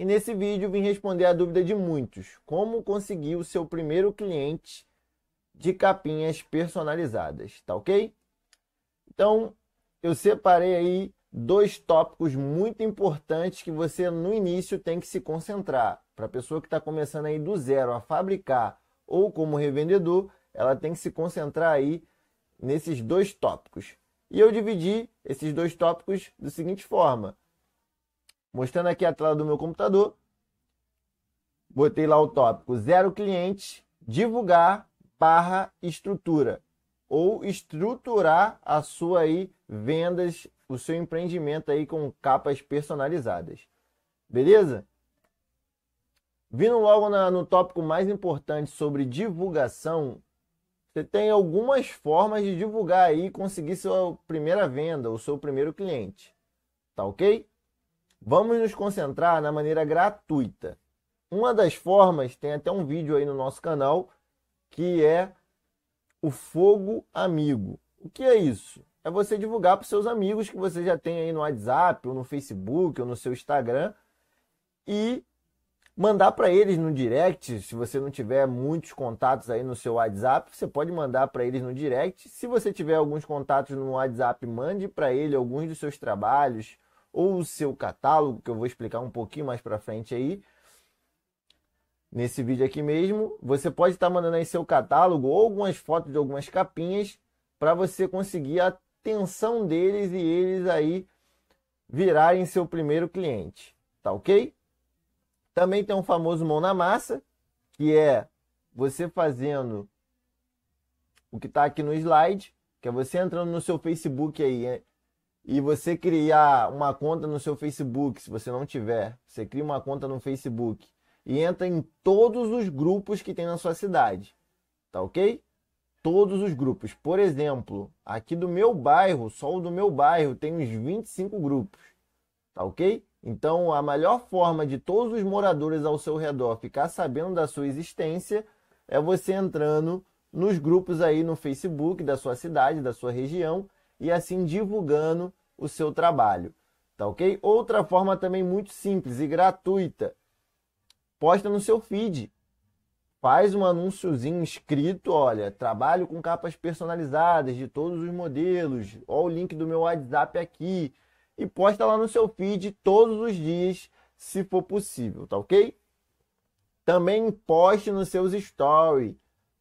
E nesse vídeo vim responder a dúvida de muitos: como conseguir o seu primeiro cliente de capinhas personalizadas, tá ok? Então, eu separei aí dois tópicos muito importantes que você no início tem que se concentrar. Para a pessoa que está começando aí do zero a fabricar ou como revendedor, ela tem que se concentrar aí nesses dois tópicos. E eu dividi esses dois tópicos da seguinte forma: Mostrando aqui a tela do meu computador. Botei lá o tópico zero cliente, divulgar barra estrutura ou estruturar a sua aí vendas, o seu empreendimento aí com capas personalizadas. Beleza? Vindo logo na, no tópico mais importante sobre divulgação, você tem algumas formas de divulgar aí e conseguir sua primeira venda, o seu primeiro cliente. Tá ok? Vamos nos concentrar na maneira gratuita. Uma das formas, tem até um vídeo aí no nosso canal, que é o fogo amigo. O que é isso? É você divulgar para seus amigos que você já tem aí no WhatsApp, ou no Facebook, ou no seu Instagram e mandar para eles no direct. Se você não tiver muitos contatos aí no seu WhatsApp, você pode mandar para eles no direct. Se você tiver alguns contatos no WhatsApp, mande para ele alguns dos seus trabalhos ou o seu catálogo, que eu vou explicar um pouquinho mais para frente aí, nesse vídeo aqui mesmo. Você pode estar tá mandando aí seu catálogo ou algumas fotos de algumas capinhas para você conseguir a atenção deles e eles aí virarem seu primeiro cliente, tá ok? Também tem um famoso mão na massa, que é você fazendo o que está aqui no slide, que é você entrando no seu Facebook aí, é, e você criar uma conta no seu Facebook, se você não tiver, você cria uma conta no Facebook e entra em todos os grupos que tem na sua cidade, tá ok? Todos os grupos. Por exemplo, aqui do meu bairro, só o do meu bairro tem uns 25 grupos, tá ok? Então, a melhor forma de todos os moradores ao seu redor ficar sabendo da sua existência é você entrando nos grupos aí no Facebook da sua cidade, da sua região e assim divulgando o seu trabalho, tá ok? Outra forma também muito simples e gratuita, posta no seu feed. Faz um anúnciozinho escrito, olha, trabalho com capas personalizadas de todos os modelos, olha o link do meu WhatsApp aqui, e posta lá no seu feed todos os dias, se for possível, tá ok? Também poste nos seus stories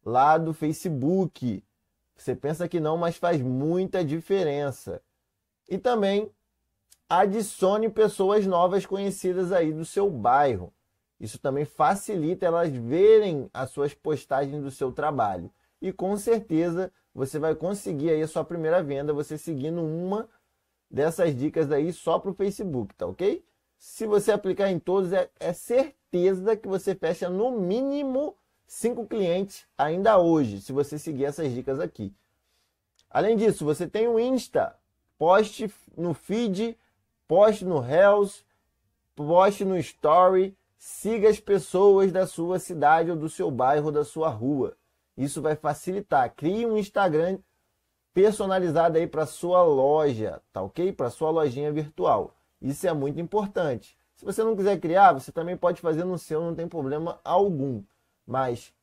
lá do Facebook. Você pensa que não, mas faz muita diferença. E também adicione pessoas novas conhecidas aí do seu bairro. Isso também facilita elas verem as suas postagens do seu trabalho. E com certeza você vai conseguir aí a sua primeira venda, você seguindo uma dessas dicas aí só para o Facebook, tá ok? Se você aplicar em todos, é, é certeza que você fecha no mínimo cinco clientes ainda hoje, se você seguir essas dicas aqui. Além disso, você tem o Insta, poste no feed, poste no Reels, poste no Story, siga as pessoas da sua cidade ou do seu bairro, da sua rua. Isso vai facilitar. Crie um Instagram personalizado aí para sua loja, tá OK? Para sua lojinha virtual. Isso é muito importante. Se você não quiser criar, você também pode fazer no seu, não tem problema algum. Mas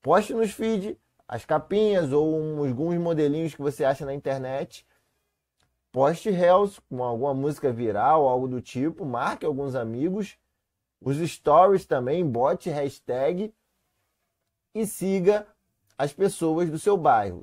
poste nos feed as capinhas ou alguns modelinhos que você acha na internet poste reels com alguma música viral, algo do tipo, marque alguns amigos, os stories também, bote hashtag e siga as pessoas do seu bairro.